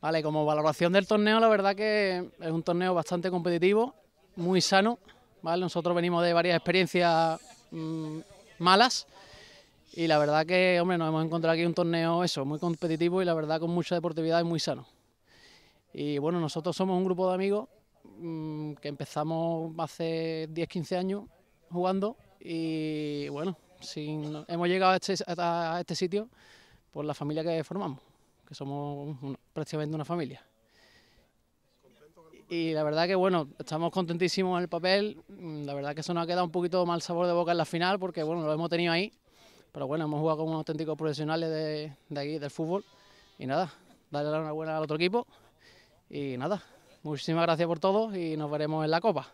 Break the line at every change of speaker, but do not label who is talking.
Vale, como valoración del torneo, la verdad que es un torneo bastante competitivo, muy sano. ¿vale? Nosotros venimos de varias experiencias mm, malas y la verdad que, hombre, nos hemos encontrado aquí un torneo eso, muy competitivo y la verdad con mucha deportividad y muy sano. Y bueno, nosotros somos un grupo de amigos mm, que empezamos hace 10-15 años jugando y bueno, hemos llegado este, a este sitio por la familia que formamos que somos prácticamente una familia. Y la verdad que bueno, estamos contentísimos en el papel, mm, la verdad que eso nos ha quedado un poquito mal sabor de boca en la final porque bueno, lo hemos tenido ahí, pero bueno, hemos jugado con unos auténticos profesionales de, de aquí, del fútbol, y nada, darle la enhorabuena al otro equipo, y nada, muchísimas gracias por todo y nos veremos en la Copa.